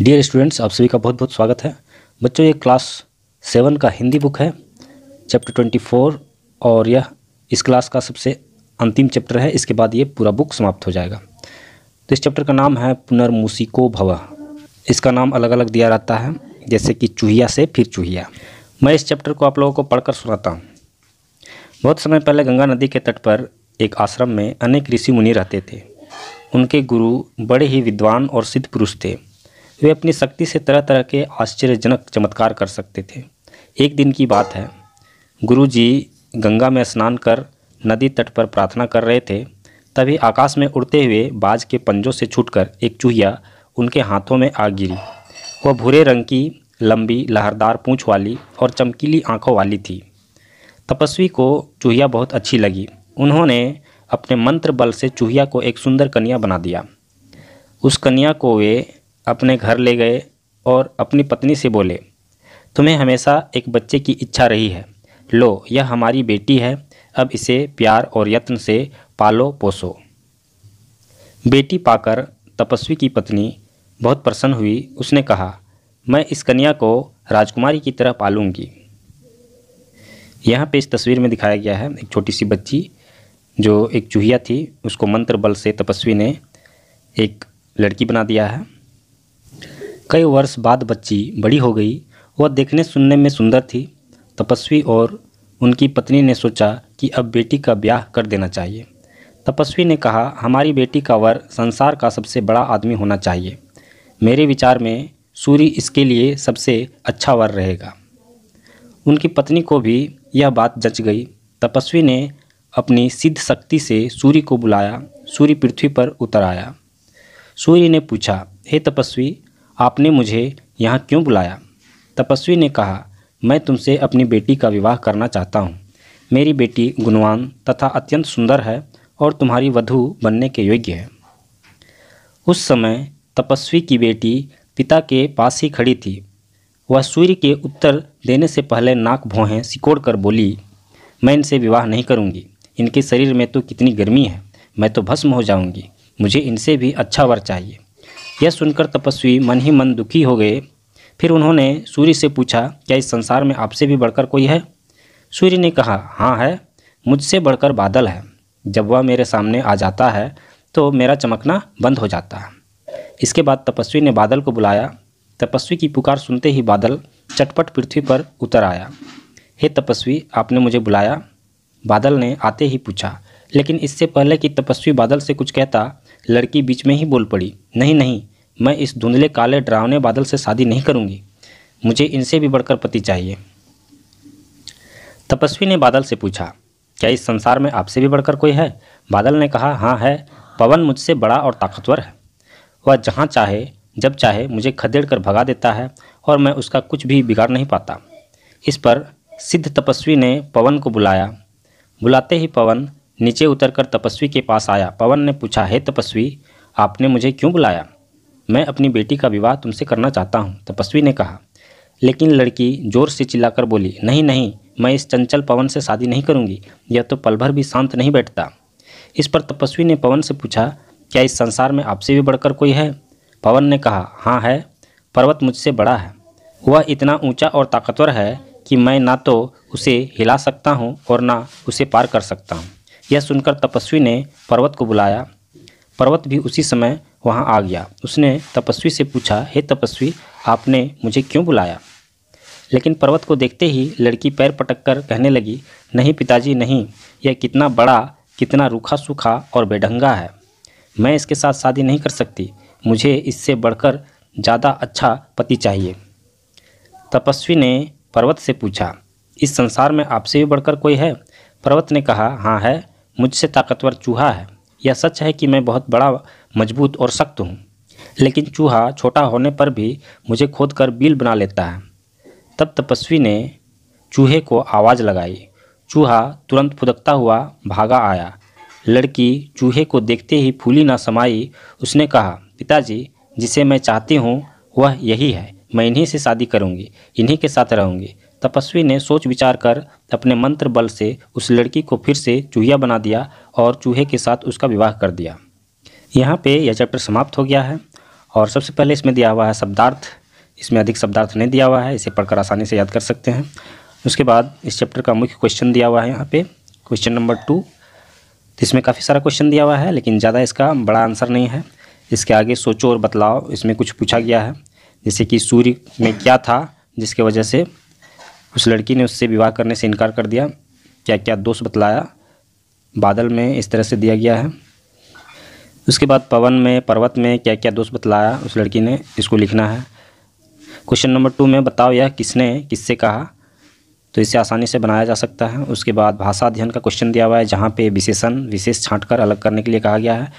dear students आप सभी का बहुत बहुत स्वागत है बच्चों ये क्लास सेवन का हिंदी बुक है चैप्टर ट्वेंटी फोर और यह इस क्लास का सबसे अंतिम चैप्टर है इसके बाद ये पूरा बुक समाप्त हो जाएगा तो इस चैप्टर का नाम है पुनर्मुसिको भव इसका नाम अलग अलग दिया जाता है जैसे कि चूहिया से फिर चूहिया मैं इस चैप्टर को आप लोगों को पढ़कर सुनाता हूँ बहुत समय पहले गंगा नदी के तट पर एक आश्रम में अनेक ऋषि मुनि रहते थे उनके गुरु बड़े ही विद्वान और सिद्ध पुरुष थे वे अपनी शक्ति से तरह तरह के आश्चर्यजनक चमत्कार कर सकते थे एक दिन की बात है गुरु जी गंगा में स्नान कर नदी तट पर प्रार्थना कर रहे थे तभी आकाश में उड़ते हुए बाज के पंजों से छूटकर एक चूहिया उनके हाथों में आ गिरी वह भूरे रंग की लंबी लहरदार पूँछ वाली और चमकीली आंखों वाली थी तपस्वी को चूहिया बहुत अच्छी लगी उन्होंने अपने मंत्र बल से चूहिया को एक सुंदर कन्या बना दिया उस कन्या को वे अपने घर ले गए और अपनी पत्नी से बोले तुम्हें हमेशा एक बच्चे की इच्छा रही है लो यह हमारी बेटी है अब इसे प्यार और यत्न से पालो पोसो बेटी पाकर तपस्वी की पत्नी बहुत प्रसन्न हुई उसने कहा मैं इस कन्या को राजकुमारी की तरह पालूंगी यहाँ पे इस तस्वीर में दिखाया गया है एक छोटी सी बच्ची जो एक चूहिया थी उसको मंत्र बल से तपस्वी ने एक लड़की बना दिया है कई वर्ष बाद बच्ची बड़ी हो गई वह देखने सुनने में सुंदर थी तपस्वी और उनकी पत्नी ने सोचा कि अब बेटी का ब्याह कर देना चाहिए तपस्वी ने कहा हमारी बेटी का वर संसार का सबसे बड़ा आदमी होना चाहिए मेरे विचार में सूर्य इसके लिए सबसे अच्छा वर रहेगा उनकी पत्नी को भी यह बात जच गई तपस्वी ने अपनी सिद्ध शक्ति से सूर्य को बुलाया सूर्य पृथ्वी पर उतर आया सूर्य ने पूछा हे तपस्वी आपने मुझे यहाँ क्यों बुलाया तपस्वी ने कहा मैं तुमसे अपनी बेटी का विवाह करना चाहता हूँ मेरी बेटी गुणवान तथा अत्यंत सुंदर है और तुम्हारी वधु बनने के योग्य है उस समय तपस्वी की बेटी पिता के पास ही खड़ी थी वह सूर्य के उत्तर देने से पहले नाक भौहें सिकोड़ कर बोली मैं इनसे विवाह नहीं करूँगी इनके शरीर में तो कितनी गर्मी है मैं तो भस्म हो जाऊँगी मुझे इनसे भी अच्छा वर चाहिए यह सुनकर तपस्वी मन ही मन दुखी हो गए फिर उन्होंने सूर्य से पूछा क्या इस संसार में आपसे भी बढ़कर कोई है सूर्य ने कहा हाँ है मुझसे बढ़कर बादल है जब वह मेरे सामने आ जाता है तो मेरा चमकना बंद हो जाता है इसके बाद तपस्वी ने बादल को बुलाया तपस्वी की पुकार सुनते ही बादल चटपट पृथ्वी पर उतर आया हे तपस्वी आपने मुझे बुलाया बादल ने आते ही पूछा लेकिन इससे पहले कि तपस्वी बादल से कुछ कहता लड़की बीच में ही बोल पड़ी नहीं नहीं मैं इस धुंधले काले डरावने बादल से शादी नहीं करूँगी मुझे इनसे भी बढ़कर पति चाहिए तपस्वी ने बादल से पूछा क्या इस संसार में आपसे भी बढ़कर कोई है बादल ने कहा हाँ है पवन मुझसे बड़ा और ताकतवर है वह जहाँ चाहे जब चाहे मुझे खदेड़ कर भगा देता है और मैं उसका कुछ भी बिगाड़ नहीं पाता इस पर सिद्ध तपस्वी ने पवन को बुलाया बुलाते ही पवन नीचे उतरकर तपस्वी के पास आया पवन ने पूछा हे तपस्वी आपने मुझे क्यों बुलाया मैं अपनी बेटी का विवाह तुमसे करना चाहता हूँ तपस्वी ने कहा लेकिन लड़की जोर से चिल्लाकर बोली नहीं नहीं मैं इस चंचल पवन से शादी नहीं करूँगी यह तो पलभर भी शांत नहीं बैठता इस पर तपस्वी ने पवन से पूछा क्या इस संसार में आपसे भी बढ़कर कोई है पवन ने कहा हाँ है पर्वत मुझसे बड़ा है वह इतना ऊंचा और ताकतवर है कि मैं ना तो उसे हिला सकता हूँ और ना उसे पार कर सकता हूँ यह सुनकर तपस्वी ने पर्वत को बुलाया पर्वत भी उसी समय वहाँ आ गया उसने तपस्वी से पूछा हे तपस्वी आपने मुझे क्यों बुलाया लेकिन पर्वत को देखते ही लड़की पैर पटक कर कहने लगी नहीं पिताजी नहीं यह कितना बड़ा कितना रूखा सूखा और बेढंगा है मैं इसके साथ शादी नहीं कर सकती मुझे इससे बढ़कर ज़्यादा अच्छा पति चाहिए तपस्वी ने पर्वत से पूछा इस संसार में आपसे भी बढ़कर कोई है पर्वत ने कहा हाँ है मुझसे ताकतवर चूहा है यह सच है कि मैं बहुत बड़ा मजबूत और सख्त हूँ लेकिन चूहा छोटा होने पर भी मुझे खोद कर बिल बना लेता है तब तपस्वी ने चूहे को आवाज़ लगाई चूहा तुरंत फुदकता हुआ भागा आया लड़की चूहे को देखते ही फूली ना समाई उसने कहा पिताजी जिसे मैं चाहती हूँ वह यही है मैं इन्हीं से शादी करूँगी इन्हीं के साथ रहूँगी तपस्वी ने सोच विचार कर अपने मंत्र बल से उस लड़की को फिर से चूहिया बना दिया और चूहे के साथ उसका विवाह कर दिया यहाँ पे यह चैप्टर समाप्त हो गया है और सबसे पहले इसमें दिया हुआ है शब्दार्थ इसमें अधिक शब्दार्थ नहीं दिया हुआ है इसे पढ़कर आसानी से याद कर सकते हैं उसके बाद इस चैप्टर का मुख्य क्वेश्चन दिया हुआ है यहाँ पे क्वेश्चन नंबर टू तो इसमें काफ़ी सारा क्वेश्चन दिया हुआ है लेकिन ज़्यादा इसका बड़ा आंसर नहीं है इसके आगे सोचो और बतलाओ इसमें कुछ पूछा गया है जैसे कि सूर्य में क्या था जिसके वजह से उस लड़की ने उससे विवाह करने से इनकार कर दिया क्या क्या दोष बतलाया बादल में इस तरह से दिया गया है उसके बाद पवन में पर्वत में क्या क्या दोष बतलाया उस लड़की ने इसको लिखना है क्वेश्चन नंबर टू में बताओ यह किसने किससे कहा तो इसे आसानी से बनाया जा सकता है उसके बाद भाषा अध्ययन का क्वेश्चन दिया हुआ है जहाँ पे विशेषण विशेष छाँट कर अलग करने के लिए कहा गया है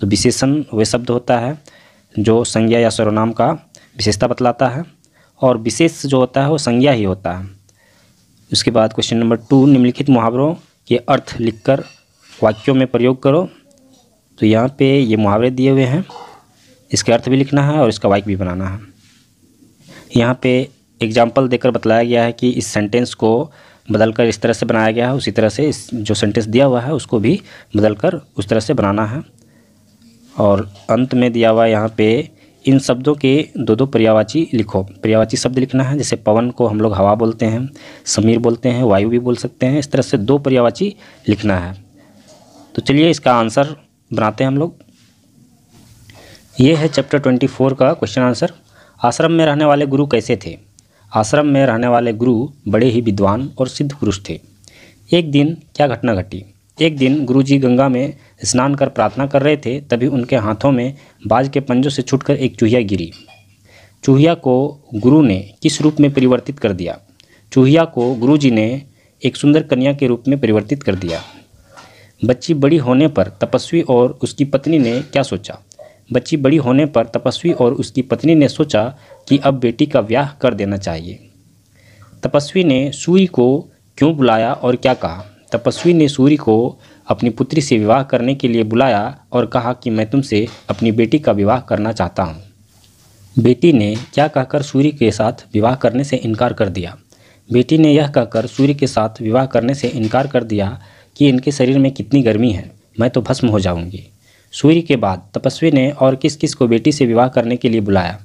तो विशेषण वह शब्द होता है जो संज्ञा या सर्वनाम का विशेषता बतलाता है और विशेष जो होता है वो संज्ञा ही होता है उसके बाद क्वेश्चन नंबर टू निम्नलिखित मुहावरों के अर्थ लिखकर वाक्यों में प्रयोग करो तो यहाँ पे ये मुहावरे दिए हुए हैं इसके अर्थ भी लिखना है और इसका वाक्य भी बनाना है यहाँ पे एग्जाम्पल देकर बतलाया गया है कि इस सेंटेंस को बदलकर इस तरह से बनाया गया है उसी तरह से इस जो सेंटेंस दिया हुआ है उसको भी कर उस तरह से बनाना है और अंत में दिया हुआ यहाँ पे इन शब्दों के दो दो पर्यावाची लिखो पर्यावाची शब्द लिखना है जैसे पवन को हम लोग हवा बोलते हैं समीर बोलते हैं वायु भी बोल सकते हैं इस तरह से दो पर्यावाची लिखना है तो चलिए इसका आंसर बनाते हैं हम लोग ये है चैप्टर ट्वेंटी फोर का क्वेश्चन आंसर आश्रम में रहने वाले गुरु कैसे थे आश्रम में रहने वाले गुरु बड़े ही विद्वान और सिद्ध पुरुष थे एक दिन क्या घटना घटी एक दिन गुरुजी गंगा में स्नान कर प्रार्थना कर रहे थे तभी उनके हाथों में बाज के पंजों से छूटकर एक चूहिया गिरी चूहिया को गुरु ने किस रूप में परिवर्तित कर दिया चूहिया को गुरु ने एक सुंदर कन्या के रूप में परिवर्तित कर दिया बच्ची बड़ी होने पर तपस्वी और उसकी पत्नी ने क्या सोचा बच्ची बड़ी होने पर तपस्वी और उसकी पत्नी ने सोचा कि अब बेटी का विवाह कर देना चाहिए तपस्वी ने सूई को क्यों बुलाया और क्या कहा तपस्वी ने सूर्य को अपनी पुत्री से विवाह करने के लिए बुलाया और कहा कि मैं तुमसे अपनी बेटी का विवाह करना चाहता हूँ बेटी ने क्या कहकर सूर्य के साथ विवाह करने से इनकार कर दिया बेटी ने यह कहकर सूर्य के साथ विवाह करने से इनकार कर दिया कि इनके शरीर में कितनी गर्मी है मैं तो भस्म हो जाऊंगी सूर्य के बाद तपस्वी ने और किस किस को बेटी से विवाह करने के लिए बुलाया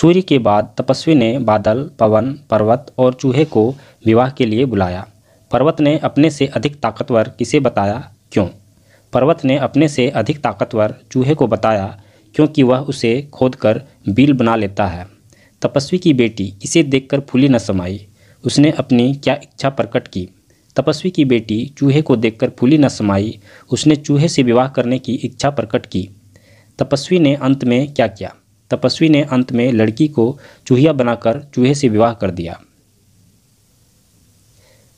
सूर्य के बाद तपस्वी ने बादल पवन पर्वत और चूहे को विवाह के लिए बुलाया पर्वत ने अपने से अधिक ताकतवर किसे बताया क्यों पर्वत ने अपने से अधिक ताकतवर चूहे को बताया क्योंकि वह उसे खोद कर बिल बना लेता है तपस्वी की बेटी इसे देखकर फूली न समाई उसने अपनी क्या इच्छा प्रकट की तपस्वी की बेटी चूहे को देखकर फूली न समाई उसने चूहे से विवाह करने की इच्छा प्रकट की तपस्वी ने अंत में क्या किया तपस्वी ने अंत में लड़की को चूहिया बनाकर चूहे से विवाह कर दिया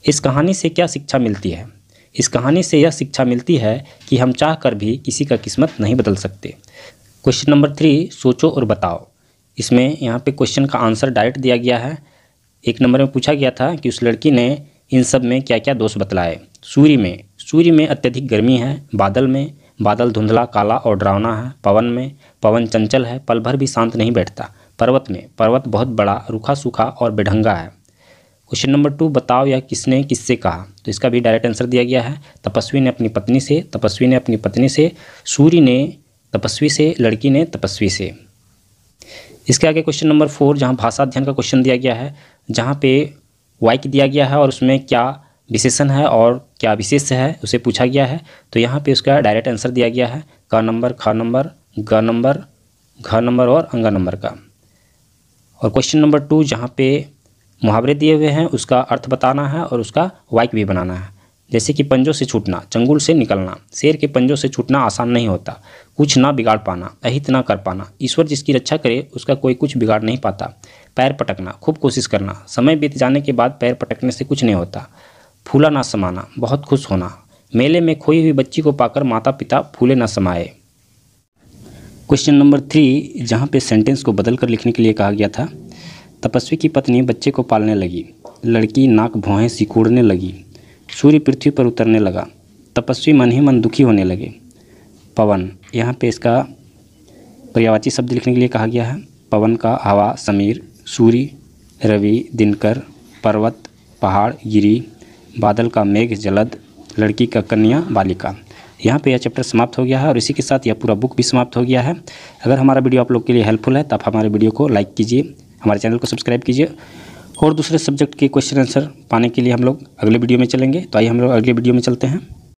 इस कहानी से क्या शिक्षा मिलती है इस कहानी से यह शिक्षा मिलती है कि हम चाह कर भी किसी का किस्मत नहीं बदल सकते क्वेश्चन नंबर थ्री सोचो और बताओ इसमें यहाँ पे क्वेश्चन का आंसर डायरेक्ट दिया गया है एक नंबर में पूछा गया था कि उस लड़की ने इन सब में क्या क्या दोष बतलाए सूर्य में सूर्य में अत्यधिक गर्मी है बादल में बादल धुंधला काला और डरावना है पवन में पवन चंचल है पल भर भी शांत नहीं बैठता पर्वत में पर्वत बहुत बड़ा रूखा सूखा और बेढंगा है क्वेश्चन नंबर टू बताओ या किसने किससे कहा तो इसका भी डायरेक्ट आंसर दिया गया है तपस्वी ने अपनी पत्नी से तपस्वी ने अपनी पत्नी से सूर्य ने तपस्वी से लड़की ने तपस्वी से इसके आगे क्वेश्चन नंबर फोर जहाँ भाषा अध्ययन का क्वेश्चन दिया गया है जहाँ पे वाइक दिया गया है और उसमें क्या विशेषण है और क्या विशेष है उसे पूछा गया है तो यहाँ पे उसका डायरेक्ट आंसर दिया गया है क नंबर ख नंबर ग नंबर घ नंबर और अंगा नंबर का और क्वेश्चन नंबर टू जहाँ पे मुहावरे दिए हुए हैं उसका अर्थ बताना है और उसका वाइक भी बनाना है जैसे कि पंजों से छूटना चंगुल से निकलना शेर के पंजों से छूटना आसान नहीं होता कुछ ना बिगाड़ पाना अहित ना कर पाना ईश्वर जिसकी रक्षा करे उसका कोई कुछ बिगाड़ नहीं पाता पैर पटकना खूब कोशिश करना समय बीत जाने के बाद पैर पटकने से कुछ नहीं होता फूला ना समाना बहुत खुश होना मेले में खोई हुई बच्ची को पाकर माता पिता फूले ना समाए क्वेश्चन नंबर थ्री जहाँ पे सेंटेंस को बदल कर लिखने के लिए कहा गया था तपस्वी की पत्नी बच्चे को पालने लगी लड़की नाक भौहें सिकुड़ने लगी सूर्य पृथ्वी पर उतरने लगा तपस्वी मन ही मन दुखी होने लगे पवन यहाँ पे इसका पर्यावाची शब्द लिखने के लिए कहा गया है पवन का हवा समीर सूर्य रवि दिनकर पर्वत पहाड़ गिरी बादल का मेघ जलद लड़की का कन्या बालिका यहाँ पे यह चैप्टर समाप्त हो गया है और इसी के साथ यह पूरा बुक भी समाप्त हो गया है अगर हमारा वीडियो आप लोग के लिए हेल्पफुल है तो आप हमारे वीडियो को लाइक कीजिए हमारे चैनल को सब्सक्राइब कीजिए और दूसरे सब्जेक्ट के क्वेश्चन आंसर पाने के लिए हम लोग अगले वीडियो में चलेंगे तो आइए हम लोग अगले वीडियो में चलते हैं